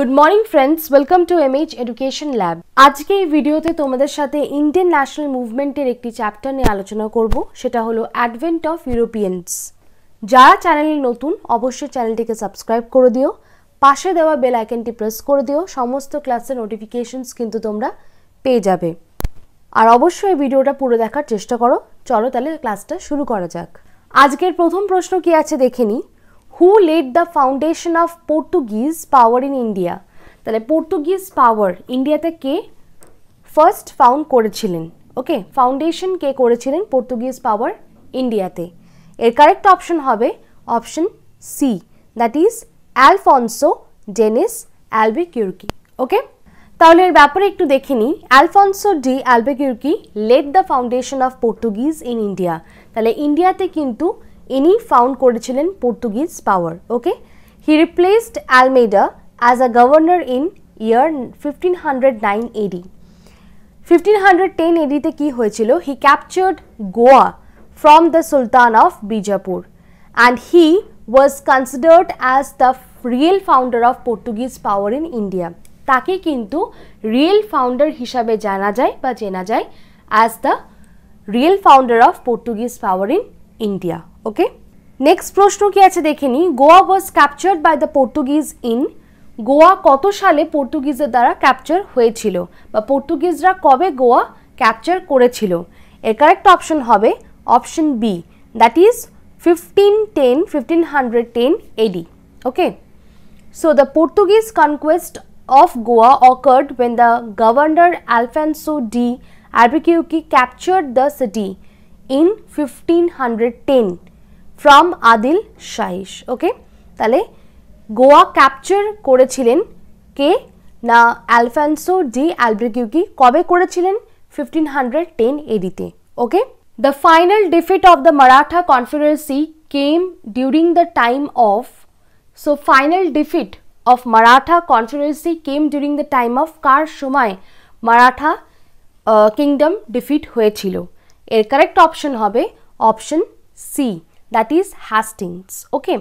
Good morning friends welcome to MH education lab আজকে এই ভিডিওতে তোমাদের সাথে ইন্ডিয়ান ন্যাশনাল মুভমেন্টের একটি চ্যাপ্টার নিয়ে আলোচনা করব সেটা হলো অ্যাডভেন্ট অফ ইউরোপিয়ানস যারা চ্যানেলে নতুন অবশ্যই চ্যানেলটিকে সাবস্ক্রাইব করে দিও পাশে দেওয়া বেল আইকনটি প্রেস করে দিও সমস্ত ক্লাসের নোটিফিকেশনস কিন্তু তোমরা পেয়ে যাবে আর অবশ্যই এই ভিডিওটা পুরো দেখার চেষ্টা করো চলো তাহলে ক্লাসটা শুরু করা যাক আজকের প্রথম প্রশ্ন কি আছে দেখে নিই who led the foundation of Portuguese power in India তাহলে পর্তুগিজ পাওয়ার ইন্ডিয়াতে কে ফার্স্ট ফাউন্ড করেছিলেন ওকে ফাউন্ডেশন কে করেছিলেন পর্তুগিজ পাওয়ার ইন্ডিয়াতে এর কারেক্ট অপশন হবে option C that is Alfonso ডেনিস কিউরকি ওকে তাহলে এর ব্যাপারে একটু দেখে নিই Alfonso de Albuquerque led the foundation of Portuguese in India তাহলে ইন্ডিয়াতে কিন্তু ইনি ফাউন্ড করেছিলেন Portuguese power okay he replaced Almeida as a governor in year fifteen hundred nine AD fifteen hundred ten এডিতে কী হয়েছিল he captured Goa from the sultan of Bijapur and he was considered as the real founder of Portuguese power in India তাকে কিন্তু real founder হিসাবে জানা যায় বা চেনা যায় as the real founder of Portuguese power in India okay next প্রশ্ন কি আছে দেখে নি Goa was captured by the Portuguese in Goa কত সালে পর্তুগিজের দ্বারা ক্যাপচার হয়েছিল বা পর্তুগিজরা কবে গোয়া ক্যাপচার করেছিল এর কারেক্ট অপশন হবে option B that is fifteen ten fifteen hundred ten AD okay so the Portuguese conquest of Goa occurred when the governor Alfonso de Albuquerque captured the city in 1510 from Adil Shahish okay তাহলে Goa capture করেছিলেন কে না Alphonso D Albuquerque কবে করেছিলেন fifteen hundred ten এডিতে okay the final defeat of the Maratha confederacy came during the time of so final defeat of Maratha confederacy came during the time of কার সময় Maratha kingdom defeat হয়েছিল এর কারেক্ট অপশন হবে option C that is Hastings. Okay.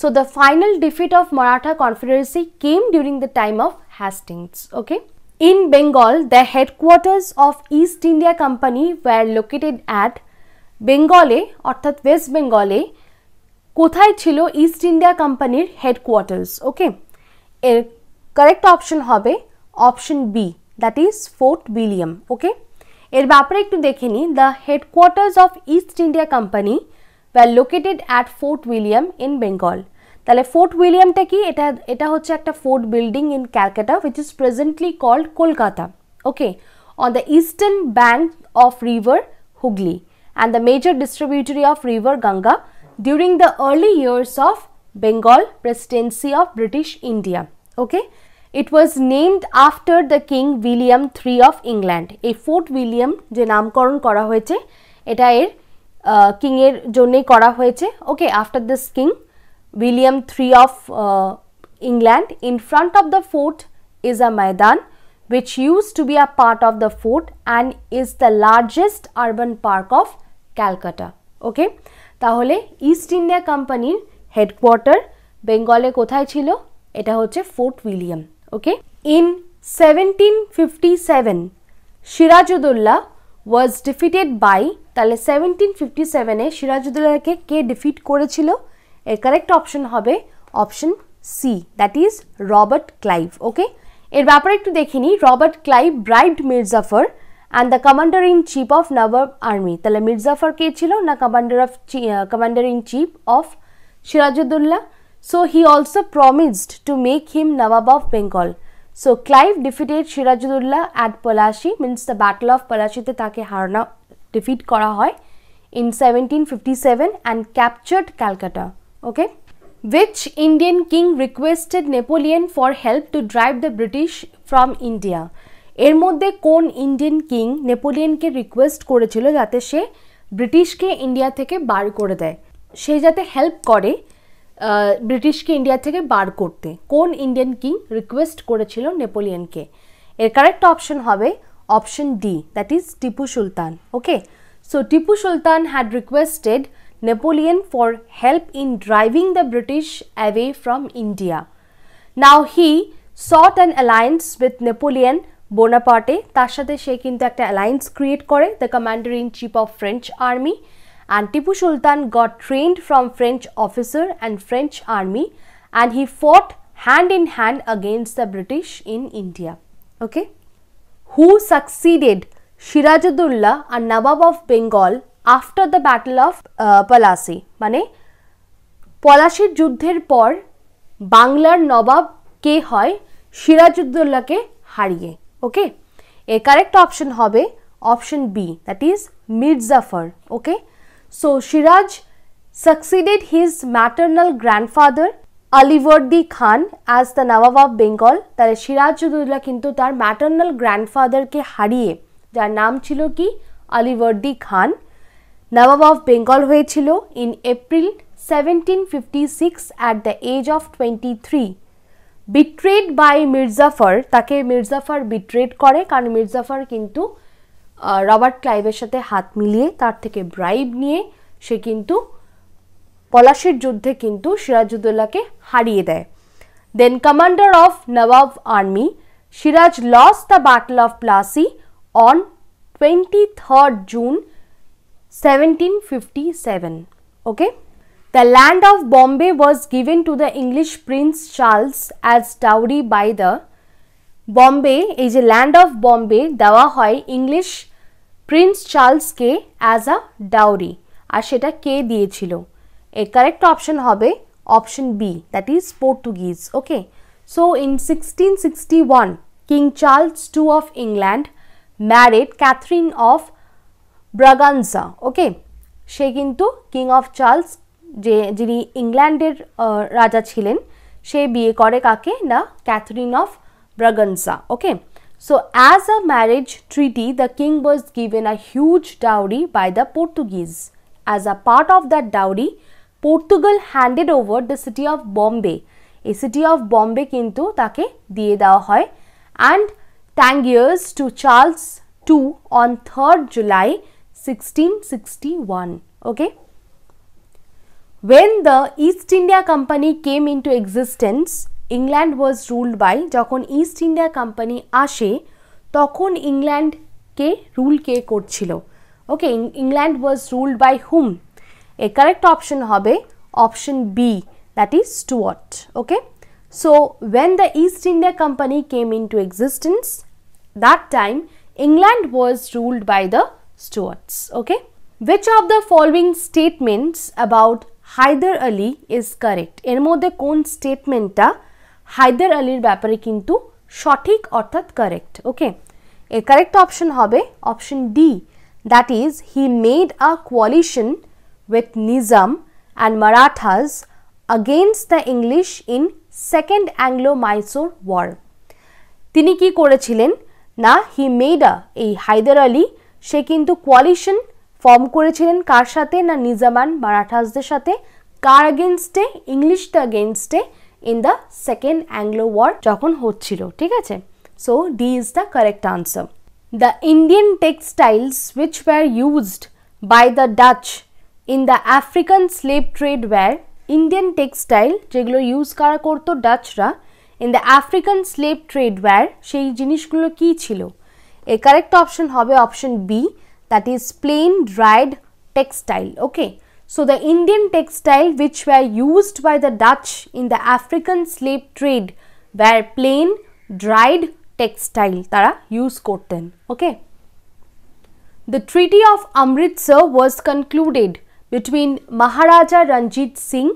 So, the final defeat of Maratha Confederacy came during the time of Hastings. Okay. In Bengal, the headquarters of East India Company were located at বেঙ্গলে অর্থাৎ West বেঙ্গলে কোথায় ছিল East India কোম্পানির headquarters okay এর correct option হবে option B that is Fort William okay এর ব্যাপারে একটু দেখে নিই the headquarters of East India company were located at Fort William in Bengal তাহলে ফোর্ট উইলিয়ামটা কি এটা এটা হচ্ছে একটা fort building in Calcutta which is presently called Kolkata okay on the eastern bank of river Hooghly and the major distributary of river Ganga during the early years of Bengal presidency of British India okay it was named after the king William three of England এই fort William যে নামকরণ করা হয়েছে এটা এর কিংয়ের জন্যেই করা হয়েছে okay after this king William three of England in front of the fort is a maidan which use to be a part of the fort and is the largest urban park of Calcutta okay তাহলে East India কোম্পানির headquarter বেঙ্গলে কোথায় ছিল এটা হচ্ছে fort William Okay. In 1757, Sirajudullah was defeated by তাহলে 1757 এ সিরাজউদ্দৌলাকে কে defeat করেছিল এর কারেক্ট অপশন হবে option C that is Robert Clive okay এর ব্যাপারে একটু দেখিনি Robert Clive bribed Mir Jafar and the commander in chief of Nawab army তাহলে মির্জাফর কে ছিল না commander of commander in chief of Siraj ud Daulah So he also promised to make him Nawab of Bengal. So Clive defeated Shirajudullah at Palashi, means the Battle of Palashi te take Harna defeat করা hoy in 1757 and captured Calcutta. Okay. Which Indian king requested Napoleon for help to drive the British from India? এর মধ্যে কোন Indian king নেপোলিয়নকে request করেছিল যাতে সে ব্রিটিশকে India থেকে বার করে দেয় সে যাতে হেল্প করে ব্রিটিশকে ইন্ডিয়া থেকে বার করতে কোন ইন্ডিয়ান কিং রিকোয়েস্ট করেছিল নেপোলিয়ানকে এর কারেক্ট অপশন হবে option D that is Tipu Sultan okay so Tipu Sultan had requested Napoleon for help in driving the British away from India now he sought an alliance with Napoleon Bonaparte তার সাথে সে কিন্তু একটা alliance create করে the commander in chief of French army and Tipu Sultan got trained from French officer and French army and he fought hand in hand against the British in India. Okay. Who succeeded Shirajudullah and Nawab of Bengal after the Battle of uh, Palasi? Mane Palasi পলাশির por Banglar বাংলার nawab hoy হয় সিরাজউদ্দৌলাকে hariye. Okay. A correct option hobe option B that is Mirzafar. Okay. So Shiraj succeeded his maternal grandfather Alivardi Khan as the Nawab of Bengal তাহলে সিরাজউদ্দৌলা কিন্তু তার maternal গ্র্যান্ডফাদারকে হারিয়ে যার নাম ছিল কি আলিভর্দি খান নবাব অফ বেঙ্গল হয়েছিল in April seventeen fifty six at the age of twenty three betrayed by Mir Jafar তাকে মির্জাফর বিট্রেড করে কারণ মির্জাফর কিন্তু রবার্ট ক্লাইভের সাথে হাত মিলিয়ে তার থেকে ব্রাইব নিয়ে সে কিন্তু পলাশের যুদ্ধে কিন্তু সিরাজউদ্দৌলাকে হারিয়ে দেয় then commander of Nawab army Siraj lost the battle of Plassey on twenty third June seventeen fifty seven okay the land of Bombay was given to the English prince Charles as dowry by the Bombay এই যে land of Bombay দেওয়া হয় English prince চার্লসকে as a dowry আর সেটা কে দিয়েছিল এ কারেক্ট অপশন হবে option B that is Portuguese okay so in sixteen sixty one king Charles two of England married Catherine of Braganza okay সে কিন্তু কিং অফ চার্লস যে যিনি ইংল্যান্ডের রাজা ছিলেন সে বিয়ে করে কাকে না Catherine of Braganza. Okay. So, as a marriage treaty, the king was given a huge dowry by the Portuguese. As a part of that dowry, Portugal handed over the city of Bombay, a city of Bombay, kinto, take দিয়ে দেওয়া হয় and Tangiers to Charles two on third July sixteen sixty When the East India Company came into existence, England was ruled by যখন East India company আসে তখন ইংল্যান্ডকে rule কে করছিল okay England was ruled by hmm এ correct option হবে option B that is Stuart okay so when the East India company came into existence that time England was ruled by the স্টুয়ার্টস okay which of the following statements about Hyder Ali is correct? এর মধ্যে কোন স্টেটমেন্টটা হায়দার আলীর ব্যাপারে কিন্তু সঠিক অর্থাৎ correct okay এর correct option হবে option D that is he made a coalition with Nizam and Marathas against the English in second Anglo Mysore war তিনি কি করেছিলেন না হি মেড আ এই হায়দার আলী সে কিন্তু কোয়ালিশন ফর্ম করেছিলেন কার সাথে না নিজামান মারাঠাসদের সাথে কার আগেনস্টে ইংলিশটা আগেনস্টে in the second Anglo war যখন হচ্ছিল ঠিক আছে so D is the correct answer the Indian textiles which were used by the Dutch in the African slave trade were Indian textile যেগুলো ইউজ করা করতো ডাচরা in the African slave trade were সেই জিনিসগুলো কী ছিল এ কারেক্ট অপশন হবে option B that is plain dried textile okay So the Indian textile which were used by the Dutch in the African slave trade were plain dried textile Tara use করতেন Okay. The Treaty of Amritsar was concluded between Maharaja Ranjit Singh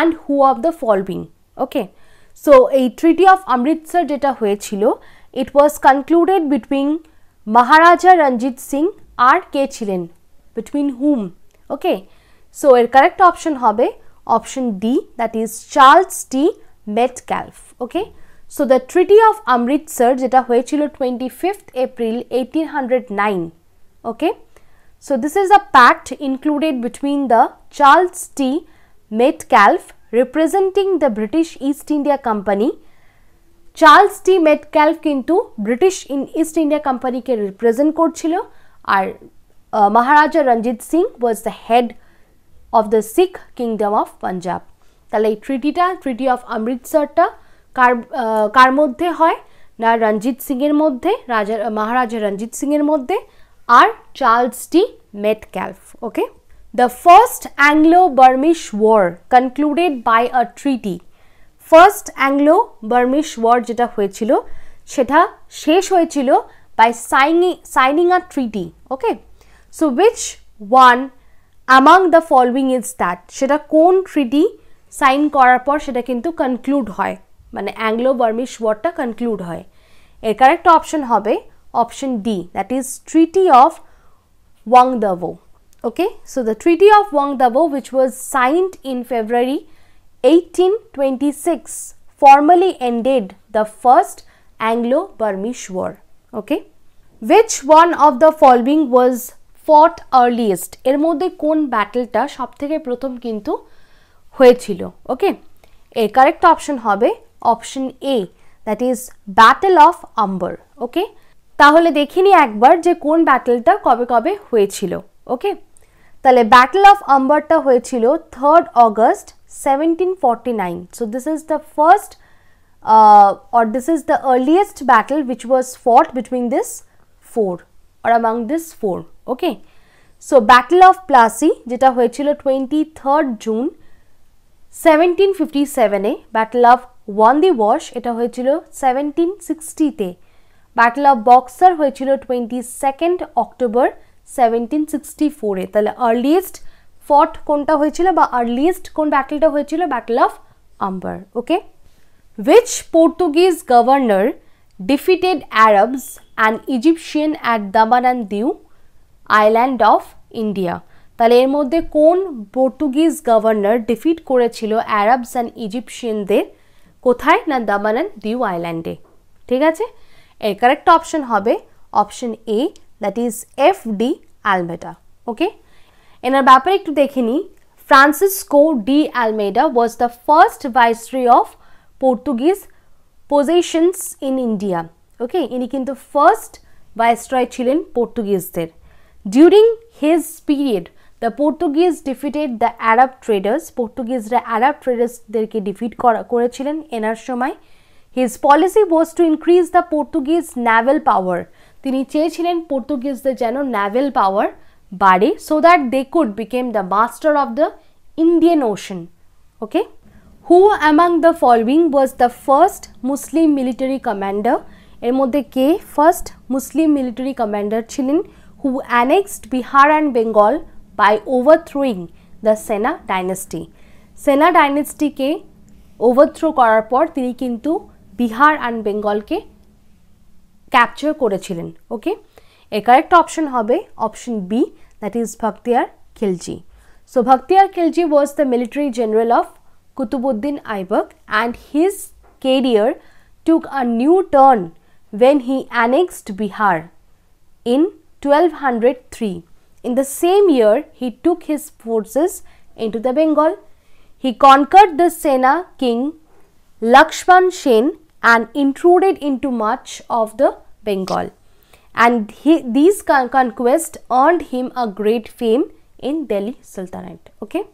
and who of the following. Okay. So, a Treaty of Amritsar যেটা chilo. it was concluded between Maharaja Ranjit Singh and কে Between whom? Okay. So, a correct option হবে option D that is Charles T Metcalf. Okay. So, the Treaty of Amritsar যেটা chilo 25th April 1809. Okay. So, this is a pact included between the Charles T Metcalf representing the British East India Company Charles Charles T Metcalfe কিন্তু British in East India কোম্পানিকে represent করছিল আর Maharaja Ranjit Singh was the head of the Sikh kingdom of Punjab তাহলে এই ট্রিটিটা treaty of অমৃতসরটা কার কার মধ্যে হয় না রঞ্জিত সিংয়ের মধ্যে রাজা মহারাজা রঞ্জিত সিংয়ের মধ্যে আর Charles D Metcalfe okay the first Anglo Burmese war concluded by a treaty first Anglo Burmese war যেটা হয়েছিল সেটা শেষ হয়েছিল by signing signing a treaty okay so which one among the following is that সেটা treaty treaty sign করার পর সেটা কিন্তু কনক্লুড হয় মানে অ্যাংলো বার্মিশ ওয়ারটা কনক্লুড হয় এর करेक्ट অপশন হবে option D that is Treaty of Yandabo okay so the treaty of Yandabo which was signed in february 1826 formally ended the first anglo burmese war okay which one of the following was fought earliest এর মধ্যে কোন ব্যাটেলটা সব থেকে প্রথম কিন্তু হয়েছিল okay এর correct option হবে option A that is battle of Ambur okay তাহলে দেখিনি একবার যে কোন ব্যাটেলটা কবে কবে হয়েছিল ওকে তাহলে ব্যাটেল অফ আম্বারটা হয়েছিল third August seventeen forty nine so this is the first or this is the earliest battle which was fought between this four or among this four okay so battle of Plassey যেটা হয়েছিল twenty third June seventeen fifty সেভেনে battle of Wandiwash এটা হয়েছিল seventeen সিক্সটিতে battle of Buxar হয়েছিল twenty second October seventeen sixty ফোরে তাহলে earliest ফট কোনটা হয়েছিল বা আর্লিয়েস্ট কোন ব্যাটলটা হয়েছিল battle of Ambur okay which Portuguese governor defeated Arabs and Egyptian at Daman and island of India তাহলে এর মধ্যে কোন পর্তুগিজ গভর্নর ডিফিট করেছিল অ্যারাবস অ্যান্ড ইজিপশিয়ানদের কোথায় না দামান অ্যান্ড দিউ আইল্যান্ডে ঠিক আছে এর কারেক্ট অপশন হবে option A that is F D Almeida okay এনার ব্যাপারে একটু দেখে নিই Francisco de Almeida was the first viceroy of Portuguese positions in India okay ইনি কিন্তু ফার্স্ট ভাইসরয় ছিলেন পর্তুগিজদের During his period, the Portuguese defeated the Arab traders পর্তুগিজরা আরব ট্রেডার্সদেরকে ডিফিট করেছিলেন এনার সময় his policy was to increase the Portuguese naval power তিনি চেয়েছিলেন পর্তুগিজদের যেন ন্যাভেল পাওয়ার বাড়ে so that they could became the master of the Indian ocean okay who among the following was the first Muslim military commander এর মধ্যে কে first Muslim military commander ছিলেন who annexed Bihar and Bengal by overthrowing the Sena dynasty. Sena dynasty-কে overthrow করার পর তিনি কিন্তু Bihar and বেঙ্গলকে ক্যাপচার করেছিলেন ওকে এ কারেক্ট অপশন হবে option B that is Bakhtiyar Khilji so Bakhtiyar Khilji was the military general of Qutubuddin Aibak and his career took a new turn when he annexed Bihar in 1203. In the same year, he took his forces into the Bengal. He conquered the Sena king Lakshman Sen and intruded into much of the Bengal. And he, these con conquests earned him a great fame in Delhi Sultanate. Okay.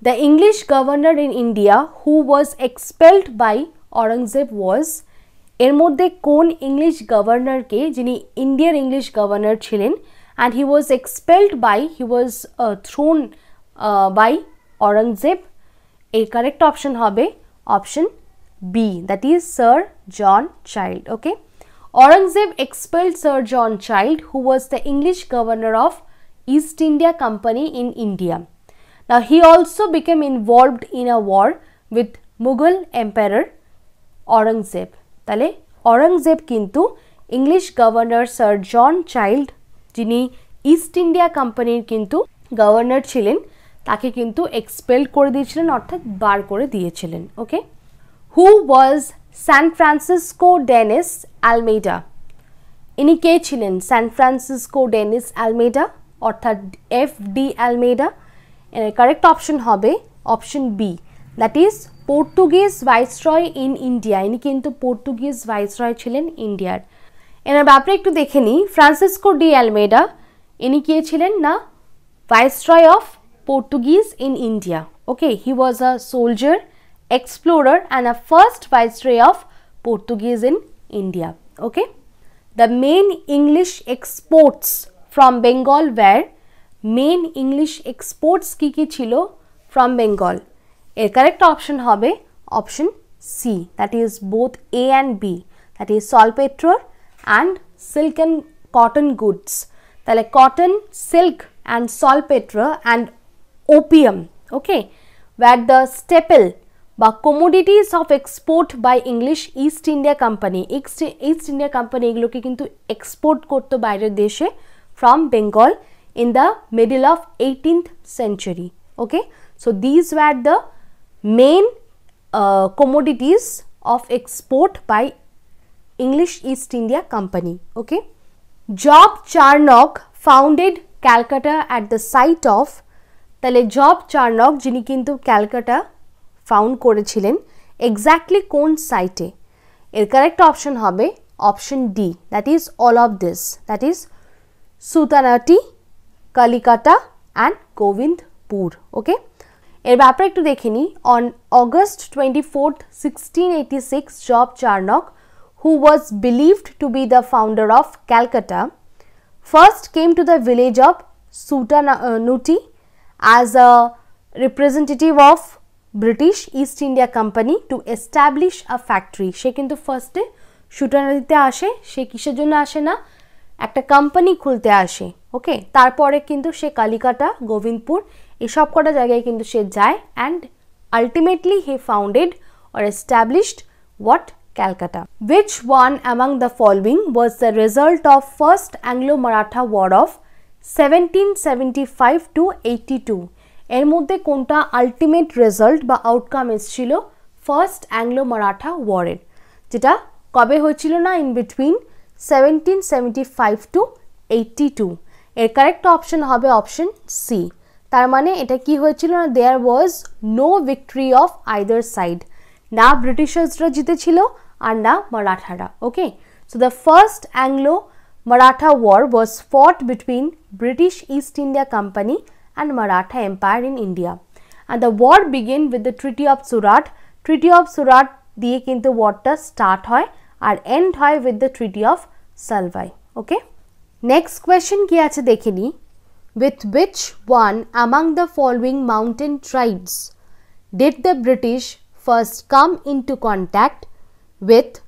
The English governor in India who was expelled by Aurangzeb was এর মধ্যে কোন English গভর্নরকে যিনি ইন্ডিয়ার English governor ছিলেন and he was expelled by he was thrown by Aurangzeb এর correct option হবে option B that is sir John Child okay Aurangzeb expelled sir John Child who was the English governor of East India Company in India. Now he also became involved in a war with Mughal Emperor Aurangzeb. তাহলে অরঙ্গজেব কিন্তু English governor sir John Child যিনি East India কোম্পানির কিন্তু governor ছিলেন তাকে কিন্তু expel করে দিয়েছিলেন অর্থাৎ বার করে দিয়েছিলেন ওকে হু ওয়াজ সান ফ্রান্সিসকো ডেনিস অ্যালমেডা ইনি কে ছিলেন সান ফ্রান্সিসকো ডেনিস অ্যালমেডা অর্থাৎ F D Almeida correct option হবে option B that is Portuguese viceroy in India ইনি কিন্তু পর্তুগিজ ভাইসরয় ছিলেন ইন্ডিয়ার এনার ব্যাপারে একটু দেখে নিই ফ্রান্সিসকো ডি অ্যালমেডা ইনি কে ছিলেন না viceroy of Portuguese in India okay he was a soldier explorer and a first viceroy of Portuguese in India okay the main English exports from Bengal were main English exports কী কী ছিল from Bengal এর correct option হবে option C that is both A and B that is saltpeter and silk and cotton goods তাহলে cotton silk and saltpeter and opium okay where the staple বা commodities of export by English East India company East India company এগুলোকে কিন্তু export করতো বাইরের দেশে from Bengal in the middle of eighteenth century okay so these were the main uh, commodities of export by English East India Company. Okay. Job Charnock founded Calcutta at the site of তাহলে Job Charnock যিনি কিন্তু Calcutta found করেছিলেন exactly কোন সাইটে এর correct option হবে option D that is all of this that is Sutanuti Kalikata and Gobindapur okay এর ব্যাপারে একটু দেখে নিই on August twenty fourth sixteen eighty six Job Charnock who was believed to be the founder of Calcutta first came to the village of Sutanuti as a representative of British East India company to establish a factory সে কিন্তু ফার্স্টে সুটানাদিতে আসে সে কিসের জন্য আসে না একটা company খুলতে আসে ওকে তারপরে কিন্তু সে কালিকাটা গোবিন্দপুর এই সব কটা জায়গায় কিন্তু সে যায় and ultimately he founded or established what Calcutta. Which one was the result of first Anglo Maratha First of maratha War five to to to এর মধ্যে কোনটা আলটিমেট রেজাল্ট বা আউটকাম এসেছিল ফার্স্ট অ্যাংলো মারাঠা ওয়ারের যেটা কবে হয়েছিল না in between seventeen seventy five to eighty two এর কারেক্ট অপশন হবে অপশন সি তার মানে এটা কি হয়েছিল না there was no victory of either side না ব্রিটিশার্সরা জিতেছিল আর না মারাঠারা okay so the first Anglo Maratha war was fought between British East India company and Maratha empire in India and the war begin with the treaty of Surat treaty of Surat দিয়ে কিন্তু ওয়ারটা start হয় আর এন্ড হয় with the treaty of Salbai okay next question কী আছে দেখে নিই with which one among the following mountain tribes did the British first come into contact with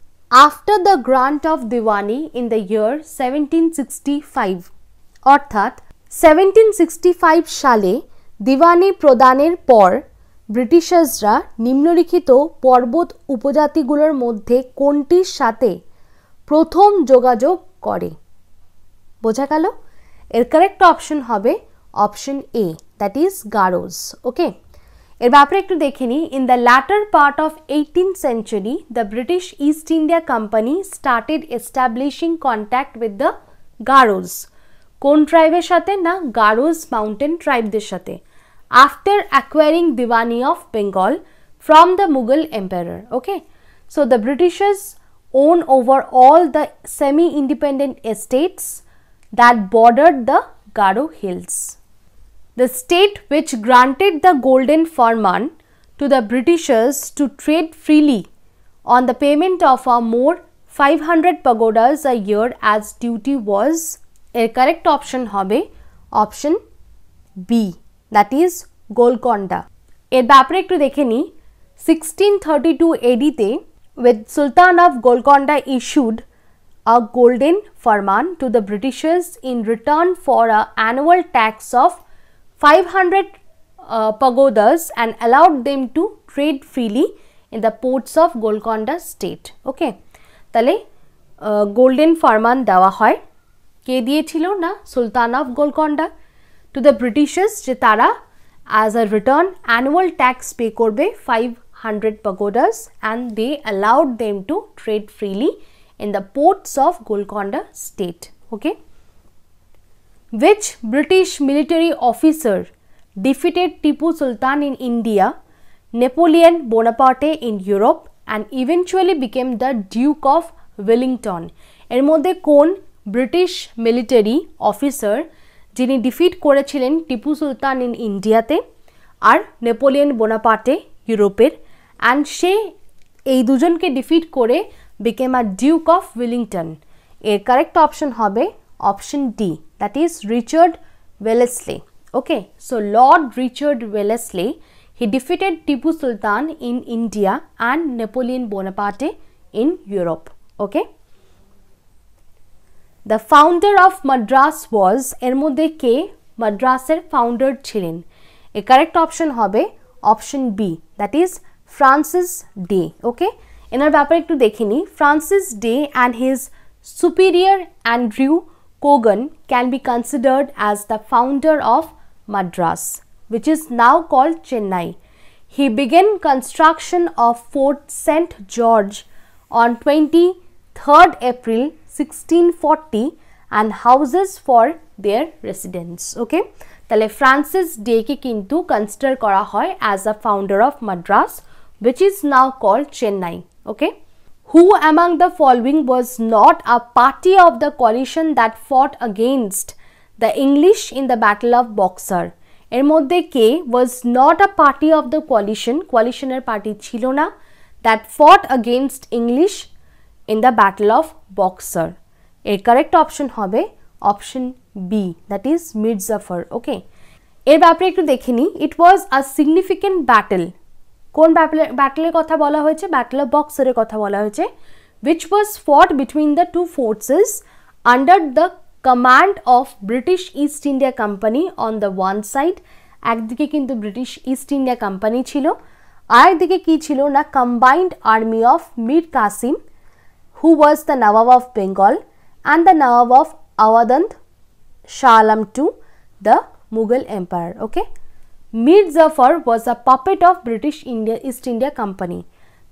after the grant of Diwani in the year 1765 অর্থাৎ 1765 সালে দিওয়ানি প্রদানের পর ব্রিটিশার্সরা নিম্নলিখিত পর্বত উপজাতিগুলোর মধ্যে কোনটির সাথে প্রথম যোগাযোগ করে বোঝা গেল এর কারেক্ট অপশন হবে option A that is Garos okay এর ব্যাপারে একটু দেখে নিই in the latter part of eighteen century the British East India company started establishing contact with the Garos কোন ট্রাইবের সাথে না গারোজ মাউন্টেন ট্রাইবদের সাথে after acquiring diwani of Bengal from the Mughal empire okay so the Britishers won over all the semi independent estates that bordered the Garo hills. The state which granted the golden firman to the Britishers to trade freely on the payment of a more 500 pagodas a year as duty was a correct option Hobe option B that is Golconda. এর ব্যাপারে একটু দেখে নিই 1632 AD তে with Sultan of Golconda issued a golden Farman to the Britishers in return for an annual tax of 500 uh, pagodas and allowed them to trade freely in the ports of Golconda state. Okay. তাহলে golden uh, farman দেওয়া হয় কে দিয়েছিল না sultan of Golconda to the Britishers যে তারা as a return annual tax pay করবে pagodas and they allowed them to trade freely in the ports of Golconda state. Okay. Which British military officer defeated Tipu Sultan in India, Napoleon Bonaparte in Europe and eventually became the Duke of Wellington? এর মধ্যে কোন British military officer যিনি defeat করেছিলেন টিপু সুলতান in ইন্ডিয়াতে আর Napoleon বোনাপার্টে ইউরোপের and সে এই দুজনকে defeat করে became a Duke of Wellington. A correct option hobe option D that is Richard Wellesley. Okay, so Lord Richard Wellesley he defeated Tipu Sultan in India and Napoleon Bonaparte in Europe. Okay. The founder of Madras was এর K. কে founder founder A correct option hobe option B. That is Francis is Okay. এনার ব্যাপারে একটু দেখে নিই Francis Day and his superior Andrew Cogan can be considered as the founder of Madras which is now called Chennai. He began construction of Fort St. George on 23rd April 1640 and houses for their residents. Okay. তাহলে Francis ডেকে কিন্তু consider করা হয় as a founder of Madras which is now called Chennai okay who among the following was not a party of the coalition that fought against the english in the battle of boxer এর মধ্যে was not a party of the coalition coalitioner party Chilona, that fought against english in the battle of boxer A correct option হবে option B that is Mir Jafar Okay, এর ব্যাপারে একটু দেখে নি it was a significant battle. কোন ব্যাটলের কথা বলা হয়েছে ব্যাটল অফ বক্সারের কথা বলা হয়েছে which was fought between the two forces under the command of British East India company on the one side একদিকে কিন্তু ব্রিটিশ ইস্ট ইন্ডিয়া কোম্পানি ছিল আরেকদিকে কি ছিল না combined army of Mir Kasim who was the Nawab of Bengal and the Nawab of Awadh and Shah Alam two the Mughal empire okay Mir Jafar was a puppet of British India East India company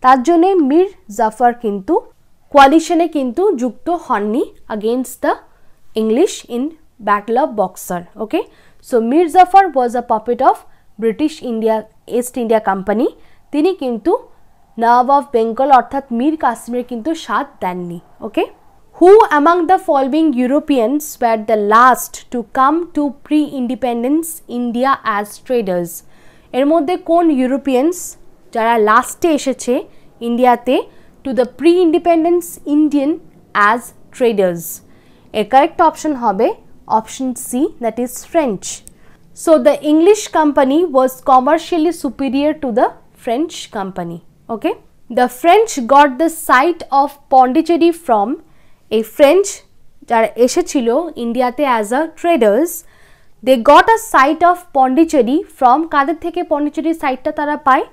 তার জন্যে মীর জাফর কিন্তু কোয়ালিশনে কিন্তু যুক্ত হননি against the English in battle of Buxar okay so Mir Jafar was a puppet of British India East India company তিনি কিন্তু নবাব অফ বেঙ্গল অর্থাৎ মীর কাশ্মীর কিন্তু সাথ দেননি okay Who among the following Europeans were the last to come to pre-independence India as traders? Ermode kon Europeans jara last eshechhe India te to the pre-independence Indian as traders. A correct option hobe option C that is French. So the English company was commercially superior to the French company. Okay. The French got the site of Pondicherry from এই French যারা এসেছিল ইন্ডিয়াতে as a traders they got a site of Pondicherry from কাদের থেকে পন্ডিচেরি সাইটটা তারা পায়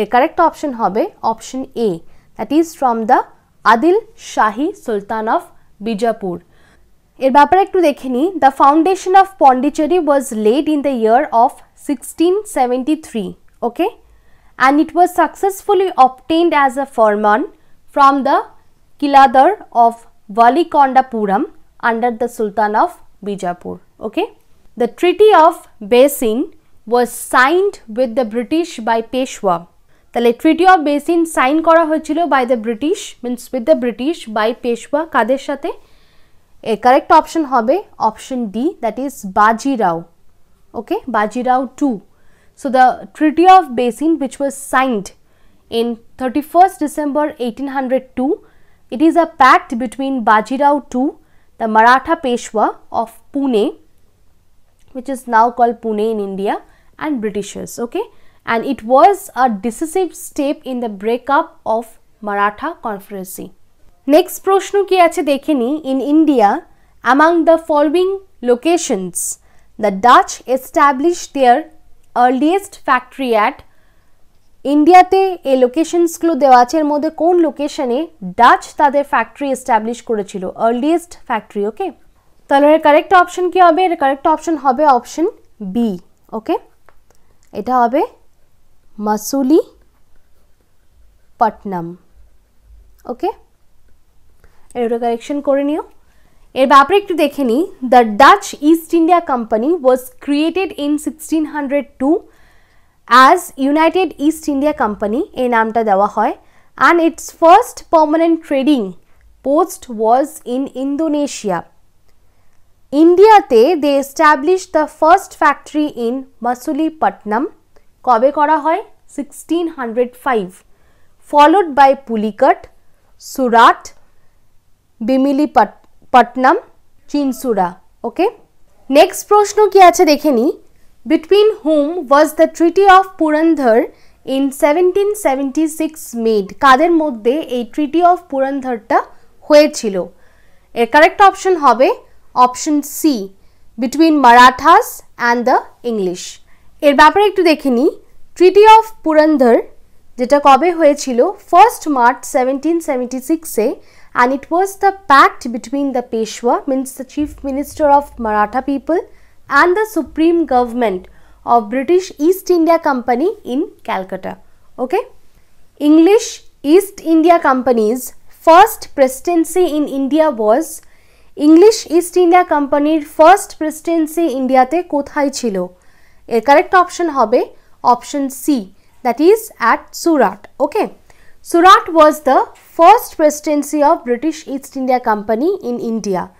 এর কারেক্ট অপশন হবে option A that is from the Adil Shahi sultan of Bijapur এর ব্যাপারে একটু দেখে নিই the foundation of Pondicherry was laid in the year of sixteen seventy three okay and it was successfully obtained as a farman from the qiladar of Wali Valikondapuram under the Sultan of Bijapur. Okay. The Treaty of Basin was signed with the British by Peshwa. The Treaty of Basin signed kora by the British means with the British by Peshwa Kadeshate. A correct option hobe option D that is Bajirao. Okay, Bajirao 2. So the Treaty of Basin which was signed in 31st December 1802 it is a pact between Bajirao II, the Maratha Peshwa of Pune, which is now called Pune in India, and Britishers. Okay, and it was a decisive step in the breakup of Maratha Confederacy. Next question. ki আছে in India among the following locations the Dutch established their earliest factory at ইন্ডিয়াতে এই লোকেশনসগুলো দেওয়া আছে এর মধ্যে কোন লোকেশনে Dutch তাদের ফ্যাক্টরি এস্টাবলিশ করেছিল আর্লিয়েস্ট ফ্যাক্টরি ওকে তাহলে এর কারেক্ট অপশন কী হবে এর কারেক্ট অপশন হবে অপশন বি ওকে এটা হবে মাসুলি পটনম ওকে এটা কারেকশন করে নিও এর ব্যাপারে একটু দেখে নিই the Dutch East India company was created in sixteen hundred two as United East India company এই নামটা দেওয়া হয় and its first permanent trading post was in Indonesia ইন্ডিয়াতে they establish the first factory in Masulipatnam কবে করা হয় sixteen hundred five followed by Pulicat Surat Bimlipatnam Chinsura okay next প্রশ্ন কি আছে দেখে নিই between whom was the Treaty of Purandhar in 1776 made কাদের মধ্যে এই ট্রিটি অফ পুরান্ধরটা হয়েছিল এর কারেক্ট অপশন হবে option C between Marathas and the English এর ব্যাপারে একটু দেখে নিই ট্রিটি অফ পুরান্ধর যেটা কবে হয়েছিল ফার্স্ট মার্চ সেভেন্টিন সেভেন্টি সিক্সে and it was the pact between the Peshwa means the chief minister of Maratha people and the supreme government of British East India Company in Calcutta. Okay. English East India Company's first presidency in India was English East India Company's first presidency in India te kothai chilo. A correct option hobe option C that is at Surat. Okay. Surat was the first presidency of British East India Company in India.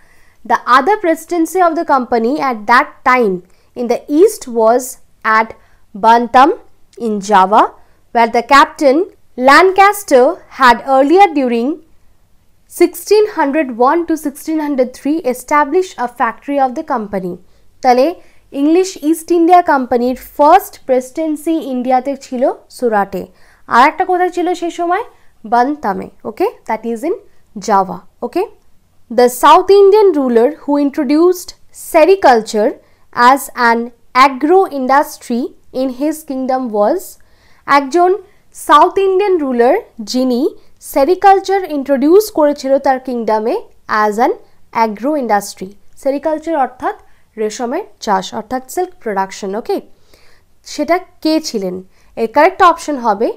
The other presidency of the company at that time in the east was at Bantam in Java where the captain Lancaster had earlier during 1601 to 1603 established a factory of the company. তাহলে English East India কোম্পানির first presidency ইন্ডিয়াতে ছিল সুরাটে আর একটা কোথায় ছিল সেই সময় বান্তামে okay that is in the South Indian ruler who introduced sericulture as an agro industry in his kingdom was একজন সাউথ ইন্ডিয়ান রুলার যিনি সেরিকালচার ইন্ট্রোডিউস করেছিল তার কিংডমে as an agro industry sericulture অর্থাৎ রেশমের চাষ অর্থাৎ সিল্ক প্রোডাকশন ওকে সেটা কে ছিলেন এর কারেক্ট অপশন হবে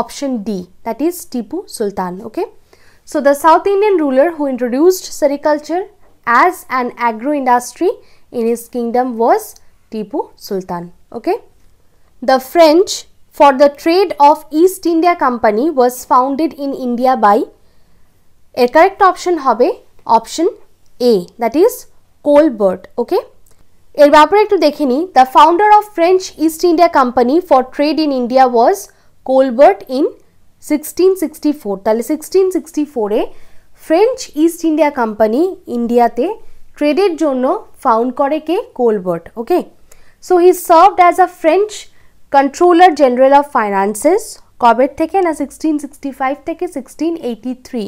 option D that is Tipu Sultan okay So the South Indian ruler who introduced sericulture as an agro industry in his kingdom was Tipu Sultan. Okay. The French for the trade of East India Company was founded in India by a correct option হবে option A that is Colbert. Okay. এর ব্যাপারে একটু দেখে নিই the founder of French East India company for trade in India sixteen তাহলে sixteen sixty ফোরে French East India company ইন্ডিয়াতে ট্রেডের জন্য ফাউন্ড করে কে Colbert okay so he served as a French controller general of finances কবের থেকে না সিক্সটিন সিক্সটি ফাইভ থেকে sixteen eighty three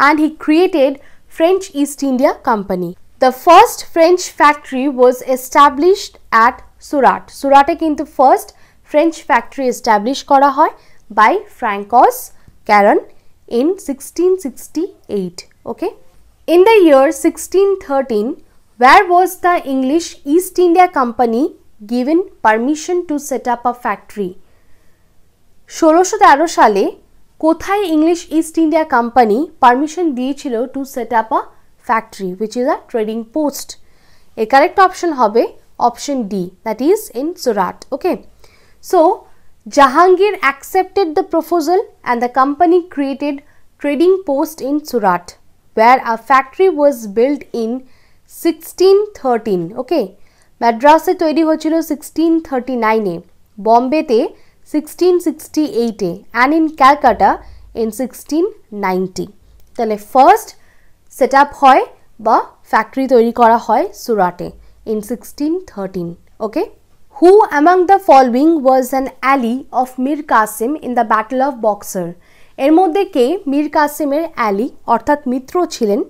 and he created French East India company the first French factory was established at Surat সুরাটে কিন্তু first French factory establish করা হয় by Francois Caron in 1668. Okay. In the year 1613, where was the English East India Company given permission to set up a factory? ষোলোশো তেরো সালে কোথায় English East India company permission দিয়েছিল to set up a factory which is a trading post এ correct option হবে option D that is in Surat okay so Jahangir accepted the proposal and the company created trading post in Surat where a factory was built in 1613 okay madrasa toiri hochilo 1639 e bombay te 1668 e and in calcutta in 1690 tale first set up hoy ba factory toiri kora hoy surate in 1613 okay who among the following was an ally of Mir Qasim in the Battle of Boxer? এর মধ্যে কে Mir কাসিমের alley অর্থাৎ মিত্র ছিলেন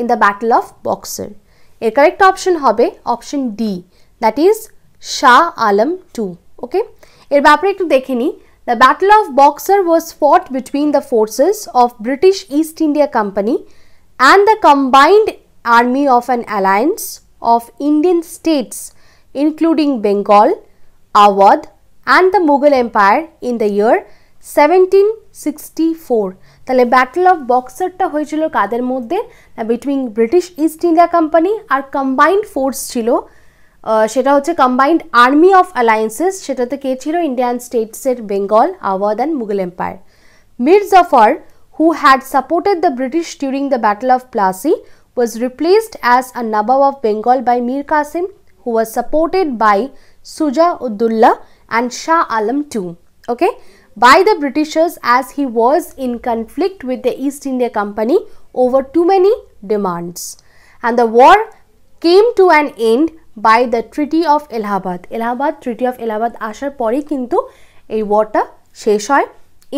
in the battle of Buxar এর correct option হবে option D that is Shah Alam two okay এর ব্যাপারে একটু দেখে নিই the battle of Buxar was fought between the forces of British East India company and the combined army of an alliance of Indian states including Bengal, Awadh, and the Mughal Empire in the year seventeen sixty four তাহলে battle of বক্সারটা হয়েছিল কাদের মধ্যে between British East India company আর combined force ছিল সেটা হচ্ছে combined army of alliances সেটাতে কে ছিল ইন্ডিয়ান স্টেটসের Bengal Awadh and Mughal empire Mir Jafar who had supported the British during the battle of Plassey was replaced as a nawab of Bengal by Mir Kasim who was supported by Suja Uddullah and Shah Alam too. Okay, by the Britishers as he was in conflict with the East India Company over too many demands. And the war came to an end by the Treaty of Allahabad. Allahabad Treaty of Allahabad Ashar পরেই a water ওয়ারটা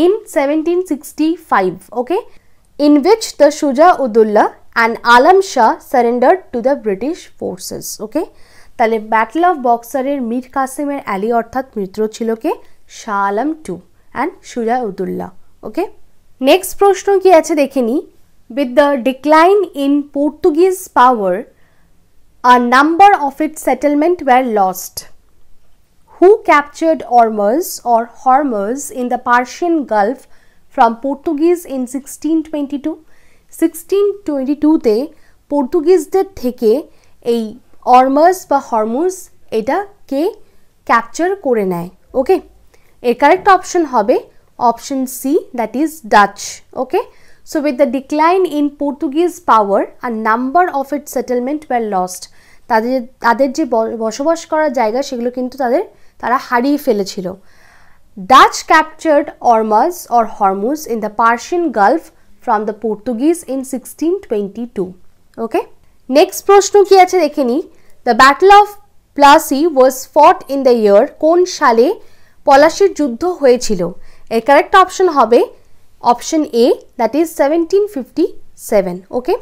in 1765, okay, in which the Suja Udullah and Alam Shah surrendered to the British forces, okay. তাহলে battle of বক্সারের মির কাসেমের ally অর্থাৎ মিত্র ছিল কে Shah Alam two and Shuja Uddaula okay next প্রশ্ন কি আছে দেখে নি with the decline in Portuguese power a number of it settlement were lost who captured Ormus or Hormuz in the Persian gulf from Portuguese in sixteen twenty two sixteen twenty টুতে পর্তুগিজদের থেকে এই অরমাস বা হরমুজ এটাকে capture করে নেয় okay এর correct option হবে option C that is Dutch okay so with the decline in Portuguese power a number of it settlement were lost তাদের তাদের যে বসবাস করার জায়গা সেগুলো কিন্তু তাদের তারা হারিয়ে ফেলেছিল Dutch captured Ormus or Hormuz in the Persian gulf from the Portuguese in sixteen twenty two okay next প্রশ্ন কি আছে দেখে নি the battle of Plassey was fought in the ইয়ার কোন সালে পলাশির যুদ্ধ হয়েছিল এর কারেক্ট অপশন হবে option A that is seventeen fifty seven okay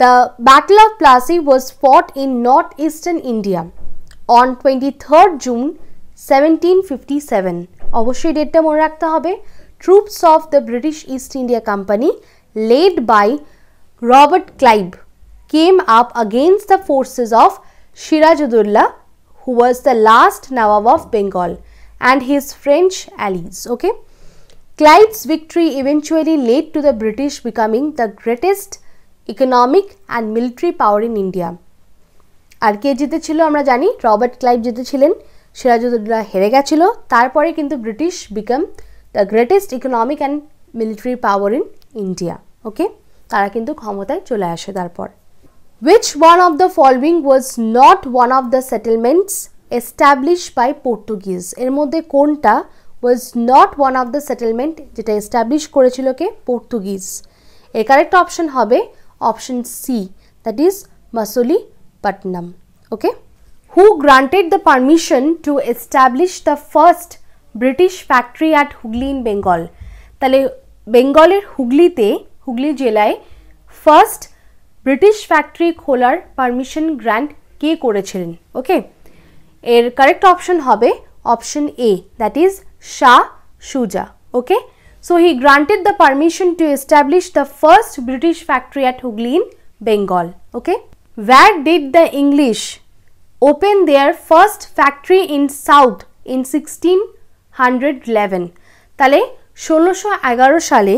the battle of Plassey was fought in north eastern India on twenty third June seventeen fifty seven অবশ্যই ডেটটা মনে রাখতে হবে troops of the British East India Company led by Robert Clive came up against the forces of Sirajudullah who was the last Nawab of Bengal and his French allies. Okay. Clyde's victory eventually led to the British becoming the greatest economic and military power in India. আর কে জিতেছিল আমরা জানি Robert Clive জিতেছিলেন সিরাজউদ্দৌলা হেরে গেছিল তারপরে কিন্তু British became the greatest economic and military power in India okay তারা কিন্তু ক্ষমতায় চলে আসে তারপর Which one of the following was not one of the settlements established by Portuguese? এর মধ্যে কোনটা was not one of the settlement যেটা establish করেছিল কে পর্তুগিজ এর কারেক্ট অপশন হবে option C that is Masulipatnam okay who granted the permission to establish the first British factory at Hooghly in Bengal তাহলে বেঙ্গলের হুগলিতে হুগলি জেলায় ফার্স্ট ব্রিটিশ ফ্যাক্টরি খোলার পারমিশন গ্র্যান্ট কে করেছিলেন ওকে এর কারেক্ট অপশন হবে option A that is Shah Suja okay so he granted the permission to establish the first British factory at Hooghly in Bengal okay the English open their first factory in south in sixteen hundred eleven তাহলে ষোলোশো সালে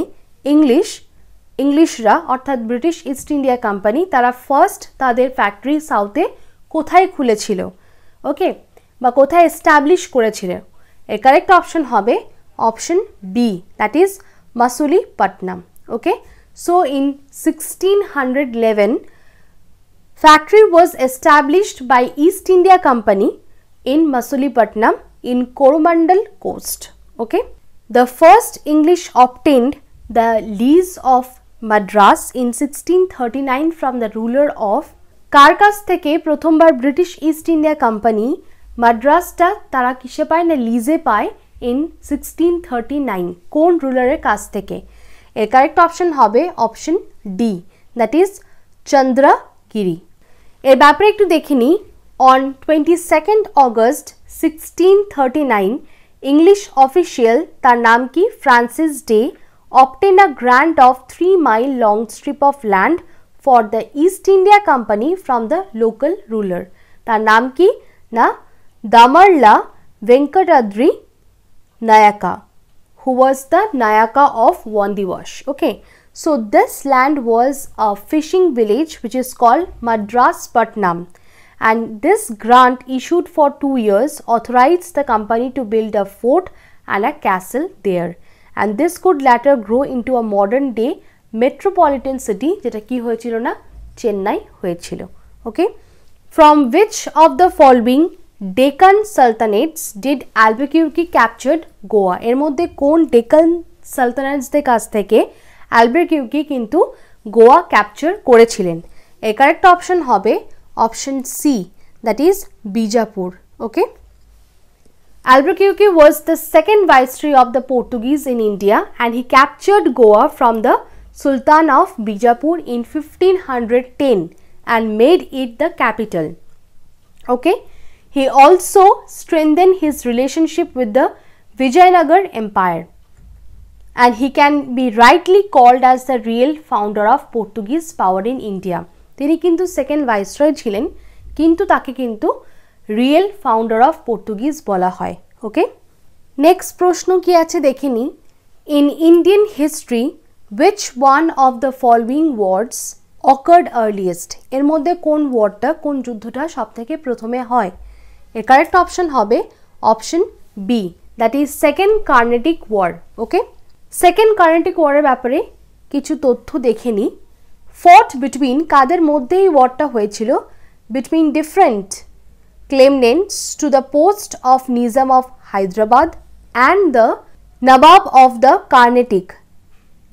English ইংলিশরা অর্থাৎ British East India Company তারা first তাদের factory সাউথে কোথায় খুলেছিল ওকে বা কোথায় এস্টাবলিশ করেছিল এর কারেক্ট অপশন হবে option B that is Patnam okay so in sixteen hundred eleven factory was established by East India Company in Masulipatnam in Coromandel coast okay the first English obtained the lease of Madras in sixteen thirty nine from the ruler of কার কাছ থেকে প্রথমবার British East India Company মাদ্রাসটা তারা কিসে পায় না লিজে পায় ইন সিক্সটিন থার্টি নাইন কোন রুলারের কাছ থেকে এর কারেক্ট অপশন হবে option D that is Chandragiri এর ব্যাপারে একটু দেখে নিই on twenty second August sixteen thirty nine English official তার নাম কি Francis Day obtained a grant of 3 mile long strip of land for the East India Company from the local ruler. the নাম কি না Damarla Venkatadri Nayaka who was the Nayaka of Wandiwash. Okay, so this land was a fishing village which is called Madras Patnam and this grant issued for two years authorized the company to build a fort and a castle there. And this could later grow into a modern day metropolitan city যেটা কি হয়েছিল না চেন্নাই হয়েছিল okay from which of the following Deccan sultanates did Albuquerque captured Goa এর মধ্যে কোন ডেকান সালতানেটসদের কাছ থেকে অ্যালবিকিউকি কিন্তু গোয়া ক্যাপচার করেছিলেন এ কারেক্ট অপশন হবে option C that is Bijapur okay Albuquerque was the second viceroy of the Portuguese in India and he captured Goa from the Sultan of Bijapur in 1510 and made it the capital. Okay. He also strengthened his relationship with the Vijayanagar Empire and he can be rightly called as the real founder of Portuguese power in India. তিনি কিন্তু second viceroy ছিলেন কিন্তু তাকে কিন্তু real founder of Portuguese বলা হয় ওকে next প্রশ্ন কি আছে দেখে নি in Indian history which one of the following wars occurred earliest এর মধ্যে কোন ওয়ার্ডটা কোন যুদ্ধটা সবথেকে প্রথমে হয় এর কারেক্ট অপশন হবে option B that is second Carnatic war okay second Carnatic ওয়ারের ব্যাপারে কিছু তথ্য দেখে নিই ফট বিটুইন কাদের মধ্যে এই ওয়ারটা হয়েছিল between different claimed to the post of Nizam of Hyderabad and the Nabab of the Carnatic,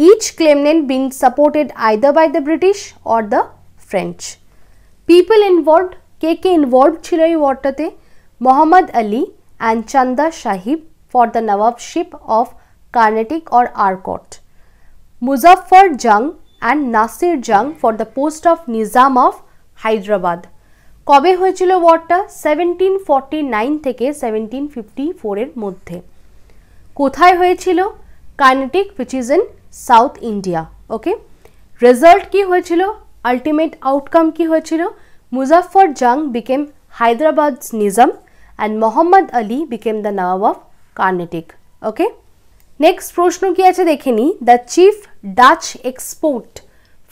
each claimant being supported either by the British or the French. People involved, KK involved Chilai Watate, Muhammad Ali and Chanda Shahib for the Nawabship of Carnatic or Arcot, Muzaffar Jung and Nasir Jung for the post of Nizam of Hyderabad. কবে হয়েছিল ওয়ারটা seventeen forty nine থেকে seventeen fifty ফোরের মধ্যে কোথায় হয়েছিল Carnatic which is in south India okay result কি হয়েছিল আলটিমেট আউটকাম কি হয়েছিল Muzaffar Jang became Hyderabad's Nizam and Mohammad Ali became the Nawab of Carnatic okay next প্রশ্ন কি আছে দেখে নিই the chief Dutch export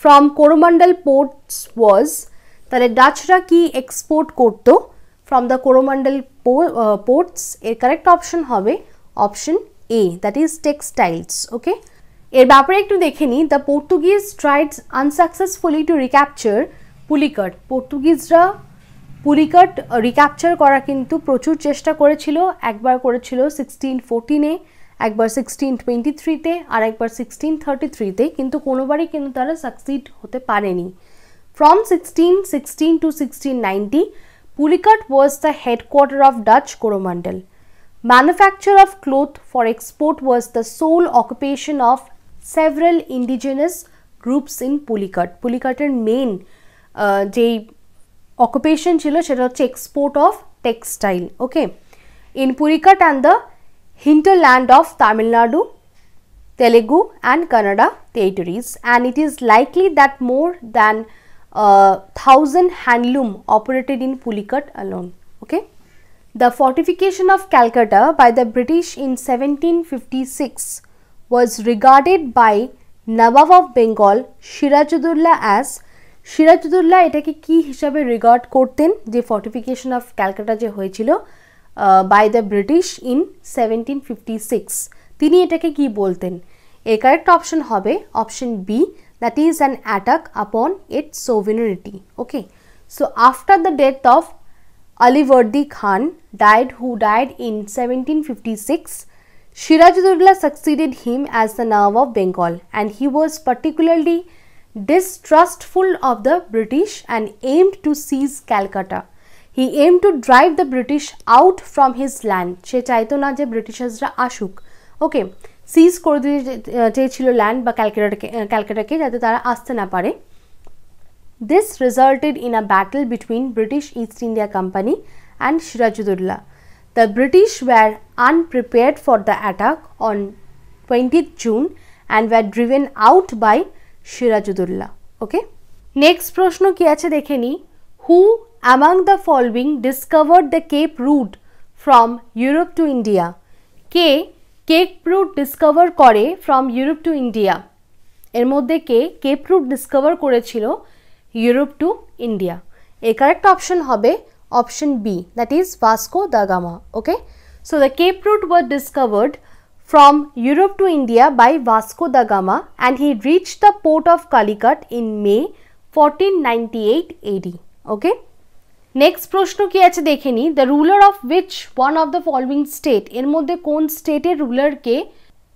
from Coromandel ports was তাহলে ডাচরা কি এক্সপোর্ট করতো ফ্রম দ্য কোরোমান্ডেল পোর্টস এর কারেক্ট অপশন হবে option A that is textiles okay এর ব্যাপারে একটু দেখে নিই the Portuguese tried unsuccessfully to recapture Pulicat পর্তুগিজরা পুলিকট রিক্যাপচার করা কিন্তু প্রচুর চেষ্টা করেছিল একবার করেছিল সিক্সটিন ফোরটিনে একবার সিক্সটিন টোয়েন্টি থ্রিতে আর একবার সিক্সটিন থার্টি থ্রিতে কিন্তু কোনোবারই কিন্তু তারা সাকসিড হতে পারেনি From 1616 to 1690, Pulikat was the headquarter of Dutch Coromandel. Manufacture of cloth for export was the sole occupation of several indigenous groups in Pulikat. Pulikateর main যেই uh, occupation ছিল export of textile. Of textile okay in Pulicat hinterland of Tamil Nadu, Telugu and Kannada territories and it is likely that more than uh, thousand handloom operated in Pulikat alone. Okay. The fortification of Calcutta by the British in 1756 was regarded by Nawab of Bengal Sirajuddaulah as Sirajuddaulah এটাকে কি হিসাবে regard করতেন যে fortification of Calcutta যে হয়েছিল by the British in seventeen fifty six তিনি এটাকে কি বলতেন এ কারেক্ট অপশন হবে option B that is an attack upon its sovereignty. Okay. So, after the death of Ali Wardi Khan died who died in 1756, Shirajudullah succeeded him as the Nawab of Bengal and he was particularly distrustful of the British and aimed to seize Calcutta. He aimed to drive the British out from his land. সে na je যে ashuk. Okay. Seize করে দিতে চেয়েছিল land বা ক্যালকাটাকে ক্যালকাটাকে যাতে তারা আসতে না পারে this resulted in a battle between British East India company and Sirajuddaulah the British were unprepared for the attack on twentieth June and were driven out by Sirajuddaulah okay next প্রশ্ন কী আছে দেখে নি who among the following discovered the cape route from Europe to India কে cape route discover করে from Europe to India এর মধ্যে কে কেপ রুট ডিসকভার করেছিল Europe to India A correct option হবে option B that is Vasco da Gama okay so the cape route was discovered to India by Vasco da Gama and he reach the port of Calicut in May fourteen ninety eight AD okay next প্রশ্ন কি আছে দেখে নি the ruler of which one of the following state এর মধ্যে কোন স্টেটের রুলারকে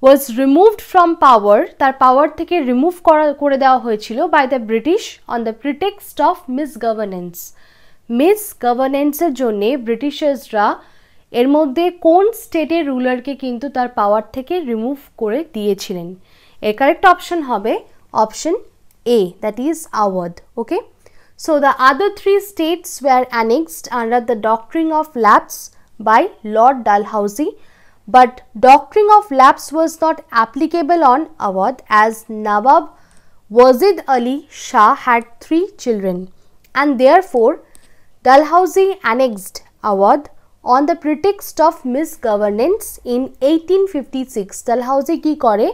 ওয়াজ removed from পাওয়ার তার পাওয়ার থেকে রিমুভ করা করে দেওয়া হয়েছিল by the British on the pretext of misgovernance মিস গভর্নেন্সের জন্যে ব্রিটিশার্সরা এর মধ্যে কোন স্টেটের রুলারকে কিন্তু তার পাওয়ার থেকে রিমুভ করে দিয়েছিলেন এর কারেক্ট অপশন হবে option A that is Awadh okay So the other three states were annexed under the doctrine of lapse by Lord Dalhousie but doctrine of lapse was not applicable on Awadh as Nawab Wazid Ali Shah had three children and therefore Dalhousie annexed Awadh on the pretext of misgovernance in 1856 Dalhousie ki kore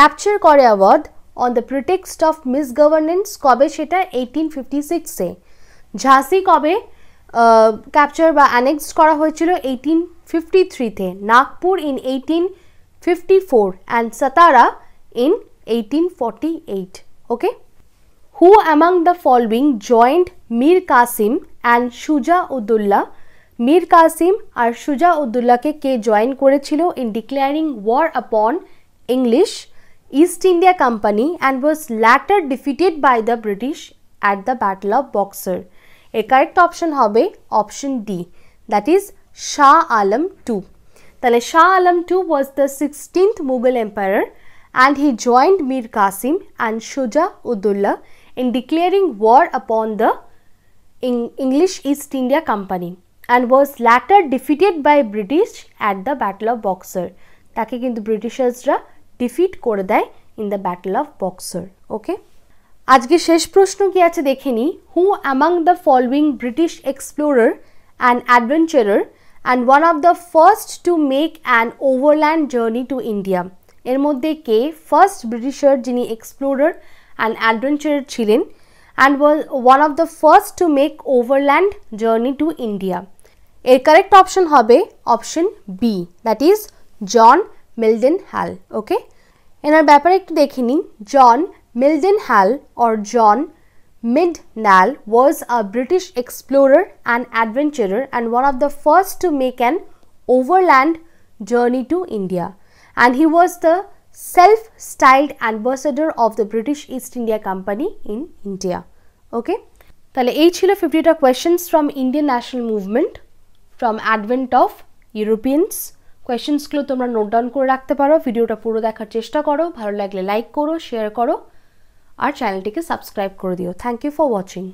capture করে Awadh the pretext of misgovernance কবে সেটা eighteen fifty সিক্সে ঝাঁসি কবে capture বা annexe করা হয়েছিল eighteen fifty থ্রিতে Nagpur in eighteen fifty four and Satara in eighteen forty eight okay who among the following joined Mir Kasim and Shuja Uddaulah Mir Kasim আর সুজা উদ্দুল্লাহকে কে জয়েন করেছিল in declaring war upon English East India company and was later defeated by the British at the battle of Buxar এর correct option হবে option D that is Shah Alam two তাহলে Shah Alam two was the sixteenth Mughal empire and he joined Mir Kasim and Shuja Uddaulah in declaring war upon the English East India company and was later defeated by British at the battle of Buxar তাকে কিন্তু ব্রিটিশার্সরা defeat করে দেয় in the battle of Buxar okay আজকে শেষ প্রশ্ন কি আছে দেখে নিই who among the following British explorer and adventurer and one of the first to make an overland journey to India এর মধ্যে কে ফার্স্ট ব্রিটিশার যিনি এক্সপ্লোরার অ্যান্ড অ্যাডভেঞ্চারার ছিলেন and one of the first to make overland journey to India এর correct option হবে option B that is John Mildenhall okay এনার ব্যাপারে একটু দেখে নিই John Mildenhall or John Mildenhall was a British explorer and adventurer and one of the first to make an overland journey to India and he was the self-styled ambassador of the British East India Company in India. Okay. তাহলে এই ছিল ফিফটিটা questions from Indian national movement from advent of Europeans কোয়েশনসগুলো তোমরা note down করে রাখতে পারো ভিডিওটা পুরো দেখার চেষ্টা করো ভালো লাগলে লাইক করো শেয়ার করো আর চ্যানেলটিকে সাবস্ক্রাইব করে দিও থ্যাংক ইউ ফর ওয়াচিং